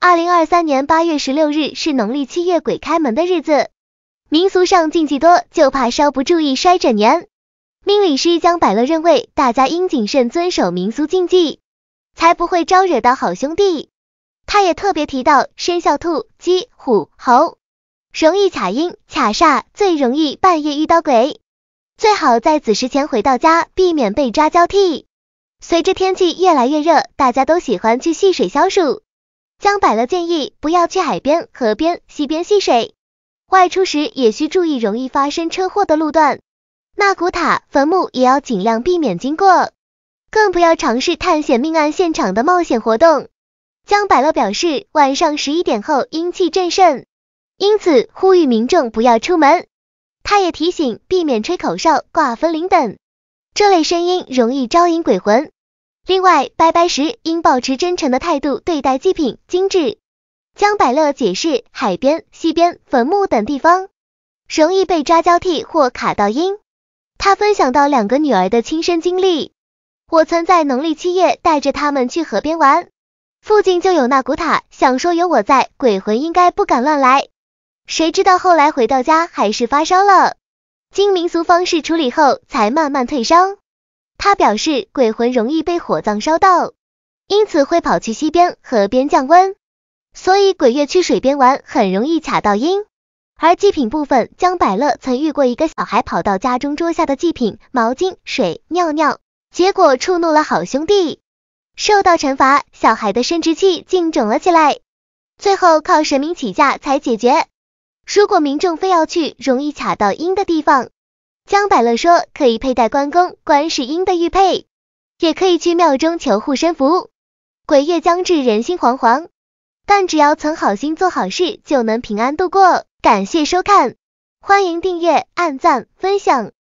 二零二三年八月十六日是农历七月鬼开门的日子，民俗上禁忌多，就怕稍不注意摔整年。命理师江百乐认为，大家应谨慎遵守民俗禁忌，才不会招惹到好兄弟。他也特别提到生肖兔、鸡、虎、猴容易卡阴卡煞，最容易半夜遇到鬼，最好在子时前回到家，避免被抓交替。随着天气越来越热，大家都喜欢去戏水消暑。江百乐建议不要去海边、河边、溪边戏水，外出时也需注意容易发生车祸的路段，纳古塔坟墓也要尽量避免经过，更不要尝试探险命案现场的冒险活动。江百乐表示，晚上十一点后阴气正盛，因此呼吁民众不要出门。他也提醒，避免吹口哨、挂风铃等，这类声音容易招引鬼魂。另外，拜拜时应保持真诚的态度对待祭品，精致。江百乐解释，海边、溪边、坟墓等地方容易被抓交替或卡到音。他分享到两个女儿的亲身经历：我曾在农历七月带着他们去河边玩，附近就有那古塔，想说有我在，鬼魂应该不敢乱来。谁知道后来回到家还是发烧了，经民俗方式处理后才慢慢退烧。他表示，鬼魂容易被火葬烧到，因此会跑去溪边、河边降温。所以鬼月去水边玩很容易卡到阴。而祭品部分，江百乐曾遇过一个小孩跑到家中桌下的祭品毛巾、水尿尿，结果触怒了好兄弟，受到惩罚，小孩的生殖器竟肿了起来。最后靠神明起驾才解决。如果民众非要去容易卡到阴的地方。姜百乐说，可以佩戴关公、观世音的玉佩，也可以去庙中求护身符。鬼月将至，人心惶惶，但只要存好心做好事，就能平安度过。感谢收看，欢迎订阅、按赞、分享。